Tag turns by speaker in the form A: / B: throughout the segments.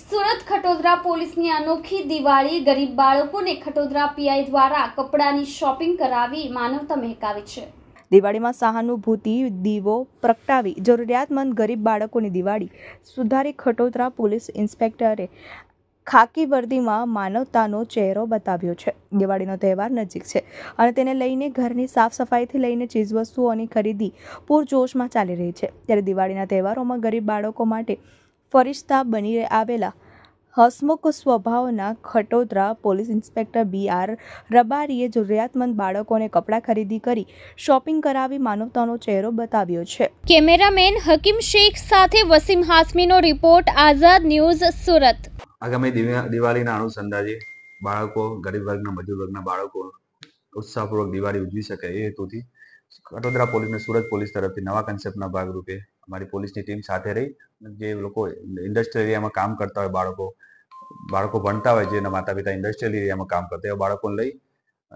A: સુરત ખટોદરા પોલીસની અનોખી દિવાળી ગરીબ બાળકોને ખટોદરા પીઆઈ દ્વારા કપડાની શોપિંગ કરાવી માનવતા મહેકાવી છે દિવાળીમાં સહાનુભૂતિ દીવો પ્રગટાવી જરૂરિયાતમંદ ગરીબ બાળકોની દિવાળી સુધારી ખટોદરા પોલીસ ઇન્સ્પેક્ટરે ખાકી વર્દીમાં માનવતાનો ચહેરો બતાવ્યો છે દિવાળીનો તહેવાર નજીક છે અને તેને લઈને ઘરની સાફ સફાઈથી લઈને ચીજવસ્તુઓની ખરીદી પૂરજોશમાં ચાલી રહી છે ત્યારે દિવાળીના તહેવારોમાં ગરીબ બાળકો માટે ફરિશ્તા બની આવેલા હસમુખ સ્વભાવના Khatodara police inspector B R રબારીએ જરૂરિયાતમંદ બાળકોને કપડાં ખરીદી કરી શોપિંગ કરાવી માનવતાનો ચહેરો બતાવ્યો છે કેમેરામેન હકીમ શેખ સાથે વસીમ હાસમીનો રિપોર્ટ આઝાદ ન્યૂઝ સુરત
B: આગામી દિવાળીના અનુસંધાને બાળકો ગરીબ વર્ગના મજૂર વર્ગના બાળકો ઉત્સાહપૂર્વક દિવાળી ઉજવી શકે એ હેતુથી વડોદરા પોલીસને સુરત પોલીસ તરફથી નવા કન્સેપ્ટના ભાગરૂપે અમારી પોલીસની ટીમ સાથે રહી જે લોકો ઇન્ડસ્ટ્રીયલ એરિયામાં કામ કરતા હોય બાળકો બાળકો ભણતા હોય જેના માતા પિતા ઇન્ડસ્ટ્રીયલ એરિયામાં કામ કરતા હોય બાળકોને લઈ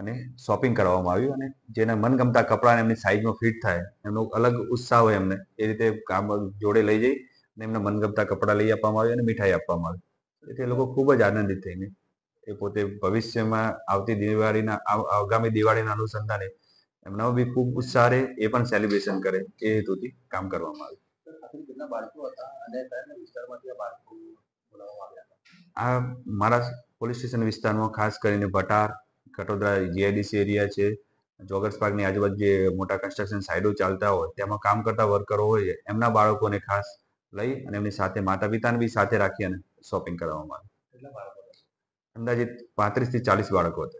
B: અને શોપિંગ કરવામાં આવ્યું અને જેને મનગમતા કપડાને એમની સાઇઝમાં ફિટ થાય એમનો અલગ ઉત્સાહ હોય એમને એ રીતે કામ જોડે લઈ જઈ અને એમને મનગમતા કપડાં લઈ આપવામાં આવ્યા અને મીઠાઈ આપવામાં આવી એટલે લોકો ખૂબ જ આનંદિત થઈને એ પોતે ભવિષ્યમાં આવતી દિવાળીના આગામી દિવાળીના અનુસંધાને એમના બી ખૂબ ઉત્સાહ રહે એ પણ સેલિબ્રેશન કરે એ હેતુથી કામ કરવામાં આવ્યું આ મારા પોલીસ સ્ટેશન વિસ્તારમાં ખાસ કરીને ભટાર કટોદરા જીઆઈડીસી એરિયા છે જોગર્સ પાર્કની આજુબાજુ જે મોટા કન્સ્ટ્રક્શન સાઇડો ચાલતા હોય તેમાં કામ કરતા વર્કરો હોય એમના બાળકોને ખાસ લઈ અને એમની સાથે માતા પિતાને બી સાથે રાખી અને શોપિંગ કરવામાં આવે અંદાજિત પાંત્રીસથી ચાલીસ બાળકો હતા